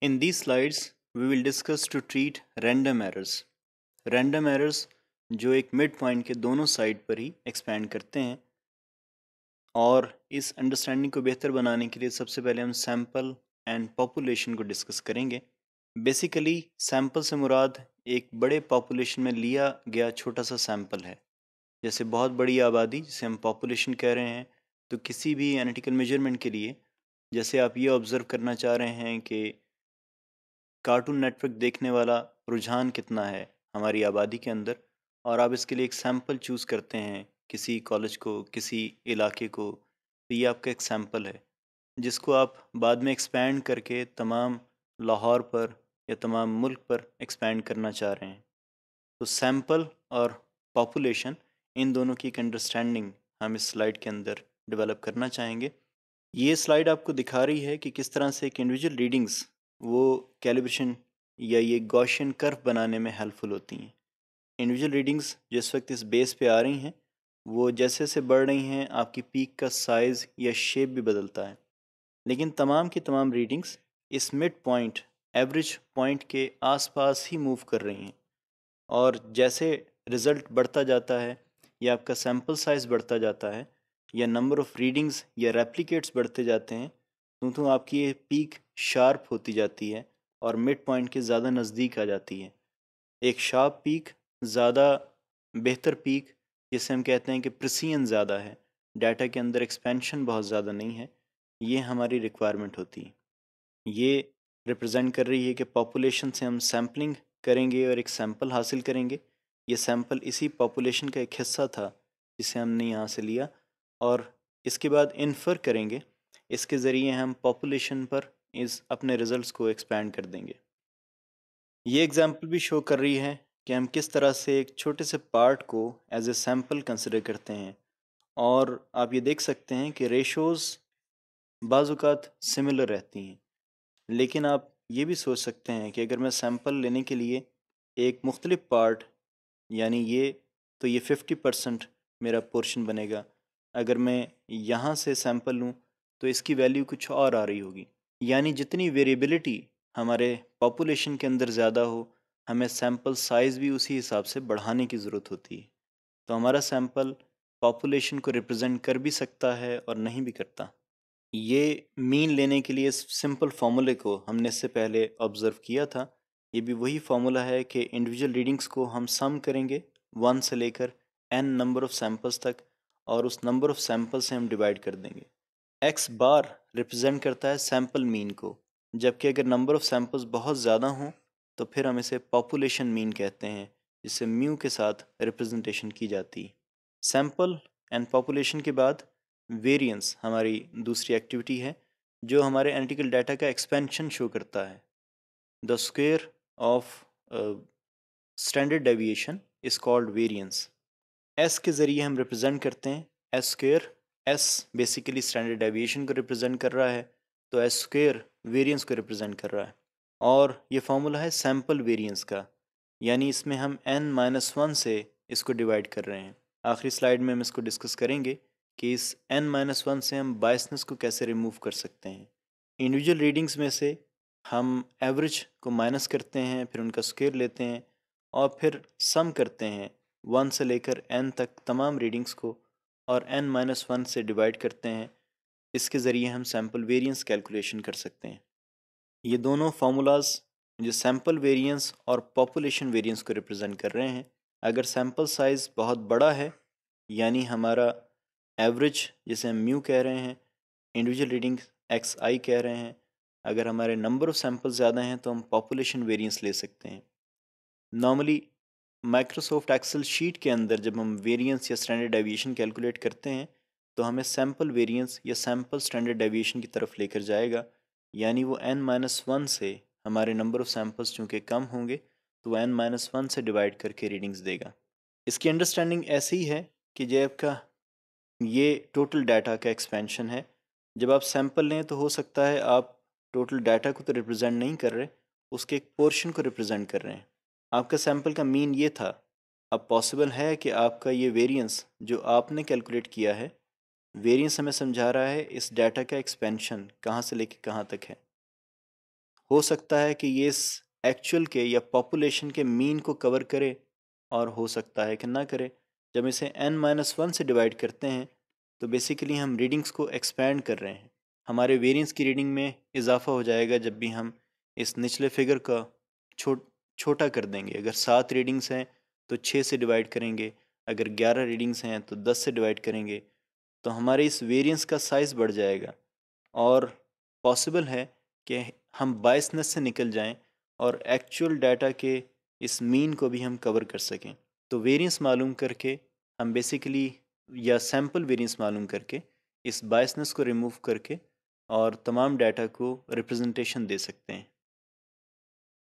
In these slides, we will discuss to treat random errors. Random errors जो एक mid point के दोनों side पर ही एक्सपेंड करते हैं और इस understanding को बेहतर बनाने के लिए सबसे पहले हम सैम्पल एंड पॉपुलेशन को डिस्कस करेंगे बेसिकली सैम्पल से मुराद एक बड़े पॉपुलेशन में लिया गया छोटा सा सैम्पल है जैसे बहुत बड़ी आबादी जिसे हम पॉपुलेशन कह रहे हैं तो किसी भी analytical मेजरमेंट के लिए जैसे आप ये ऑब्ज़र्व करना चाह रहे हैं कि कार्टून नेटवर्क देखने वाला रुझान कितना है हमारी आबादी के अंदर और आप इसके लिए एक सैम्पल चूज़ करते हैं किसी कॉलेज को किसी इलाके को तो ये आपका एक सैम्पल है जिसको आप बाद में एक्सपैंड करके तमाम लाहौर पर या तमाम मुल्क पर एक्सपैंड करना चाह रहे हैं तो सैम्पल और पॉपुलेशन इन दोनों की एक अंडरस्टैंडिंग हम इस स्लाइड के अंदर डेवलप करना चाहेंगे ये स्लाइड आपको दिखा रही है कि किस तरह से एक इंडिविजुअल रीडिंग्स वो कैलिब्रेशन या ये गौशन कर्व बनाने में हेल्पफुल होती हैं इंडिविजुअल रीडिंग्स जिस वक्त इस बेस पे आ रही हैं वो जैसे जैसे बढ़ रही हैं आपकी पीक का साइज़ या शेप भी बदलता है लेकिन तमाम की तमाम रीडिंग्स इस मिड पॉइंट एवरेज पॉइंट के आसपास ही मूव कर रही हैं और जैसे रिज़ल्ट बढ़ता जाता है या आपका सैम्पल साइज़ बढ़ता जाता है या नंबर ऑफ़ रीडिंग्स या रेप्लिकेट्स बढ़ते जाते हैं तो तो आपकी ये पीक शार्प होती जाती है और मिड पॉइंट के ज़्यादा नज़दीक आ जाती है एक शार्प पीक ज़्यादा बेहतर पीक जिसे हम कहते हैं कि प्रसियन ज़्यादा है डाटा के अंदर एक्सपेंशन बहुत ज़्यादा नहीं है ये हमारी रिक्वायरमेंट होती है ये रिप्रेजेंट कर रही है कि पॉपुलेशन से हम सैम्पलिंग करेंगे और एक सैम्पल हासिल करेंगे ये सैम्पल इसी पॉपुलेशन का एक हिस्सा था जिसे हमने यहाँ से लिया और इसके बाद इन्फर करेंगे इसके ज़रिए हम पॉपुलेशन पर इस अपने रिज़ल्ट को एक्सपैंड कर देंगे ये एग्ज़ाम्पल भी शो कर रही है कि हम किस तरह से एक छोटे से पार्ट को एज ए सैम्पल कंसिडर करते हैं और आप ये देख सकते हैं कि रेशोज़ बाज़ात सिमिलर रहती हैं लेकिन आप ये भी सोच सकते हैं कि अगर मैं सैम्पल लेने के लिए एक मुख्तलिफ पार्ट यानी ये तो ये फिफ्टी परसेंट मेरा पोर्शन बनेगा अगर मैं यहाँ से सैम्पल लूँ तो इसकी वैल्यू कुछ और आ रही होगी यानी जितनी वेरिएबिलिटी हमारे पॉपुलेशन के अंदर ज़्यादा हो हमें सैम्पल साइज़ भी उसी हिसाब से बढ़ाने की ज़रूरत होती है तो हमारा सैम्पल पॉपुलेशन को रिप्रेजेंट कर भी सकता है और नहीं भी करता ये मीन लेने के लिए सिंपल फार्मूले को हमने इससे पहले ऑब्ज़र्व किया था ये भी वही फार्मूला है कि इंडिविजुअल रीडिंग्स को हम सम करेंगे वन से लेकर एन नंबर ऑफ़ सैम्पल्स तक और उस नंबर ऑफ़ सैम्पल से हम डिवाइड कर देंगे एक्स बार रिप्रेजेंट करता है सैम्पल मीन को जबकि अगर नंबर ऑफ़ सैम्पल्स बहुत ज़्यादा हों तो फिर हम इसे पॉपुलेशन मीन कहते हैं जिसे म्यू के साथ रिप्रेजेंटेशन की जाती सैम्पल एंड पॉपुलेशन के बाद वेरिएंस हमारी दूसरी एक्टिविटी है जो हमारे एनालिटिकल डाटा का एक्सपेंशन शो करता है the square of standard deviation is called variance S के ज़रिए हम रिप्रजेंट करते हैं S square S basically standard deviation को रिप्रेजेंट कर रहा है तो एस स्क्र वेरियंस को रिप्रेजेंट कर रहा है और ये फार्मूला है सैम्पल वेरियंस का यानी इसमें हम एन माइनस वन से इसको डिवाइड कर रहे हैं आखिरी स्लाइड में हम इसको डिस्कस करेंगे कि इस एन माइनस वन से हम बायसनेस को कैसे रिमूव कर सकते हैं इंडिविजुअल रीडिंग्स में से हम एवरेज को माइनस करते हैं फिर उनका स्क्र लेते हैं और फिर सम करते हैं वन से लेकर एन तक तमाम रीडिंग्स को और एन माइनस वन से डिवाइड करते हैं इसके ज़रिए हम सैम्पल वेरियंस कैलकुलेशन कर सकते हैं ये दोनों फार्मूलाज जो सैम्पल वेरियंस और पॉपुलेशन वेरियंस को रिप्रेजेंट कर रहे हैं अगर सैम्पल साइज़ बहुत बड़ा है यानी हमारा एवरेज जिसे हम म्यू कह रहे हैं इंडिविजुअल रीडिंग एक्स आई कह रहे हैं अगर हमारे नंबर ऑफ़ सैम्पल ज़्यादा हैं तो हम पॉपुलेशन वेरियंस ले सकते हैं नॉर्मली माइक्रोसॉफ्ट एक्सेल शीट के अंदर जब हम वेरिएंस या स्टैंडर्ड डेविएशन कैलकुलेट करते हैं तो हमें सैम्पल वेरिएंस या सैम्पल स्टैंडर्ड डेविएशन की तरफ लेकर जाएगा यानी वो एन माइनस वन से हमारे नंबर ऑफ़ सैम्पल्स चूँकि कम होंगे तो एन माइनस वन से डिवाइड करके रीडिंग्स देगा इसकी अंडरस्टैंडिंग ऐसी ही है कि जब का ये टोटल डाटा का एक्सपेंशन है जब आप सैम्पल लें तो हो सकता है आप टोटल डाटा को तो रिप्रेजेंट नहीं कर रहे उसके एक पोर्शन को रिप्रेजेंट कर रहे हैं आपका सैंपल का मीन ये था अब पॉसिबल है कि आपका ये वेरिएंस जो आपने कैलकुलेट किया है वेरिएंस हमें समझा रहा है इस डाटा का एक्सपेंशन कहाँ से लेके कहाँ तक है हो सकता है कि ये इस एक्चुअल के या पॉपुलेशन के मीन को कवर करे और हो सकता है कि ना करे जब इसे एन माइनस वन से डिवाइड करते हैं तो बेसिकली हम रीडिंग्स को एक्सपेंड कर रहे हैं हमारे वेरियंस की रीडिंग में इजाफा हो जाएगा जब भी हम इस निचले फिगर का छोट छोटा कर देंगे अगर सात रीडिंग्स हैं तो छः से डिवाइड करेंगे अगर ग्यारह रीडिंग्स हैं तो दस से डिवाइड करेंगे तो हमारे इस वेरियंस का साइज़ बढ़ जाएगा और पॉसिबल है कि हम बाइसनेस से निकल जाएं और एक्चुअल डाटा के इस मीन को भी हम कवर कर सकें तो वेरियंस मालूम करके हम बेसिकली या सैम्पल वेरियंस मालूम करके इस बायसनेस को रिमूव करके और तमाम डाटा को रिप्रेजेंटेशन दे सकते हैं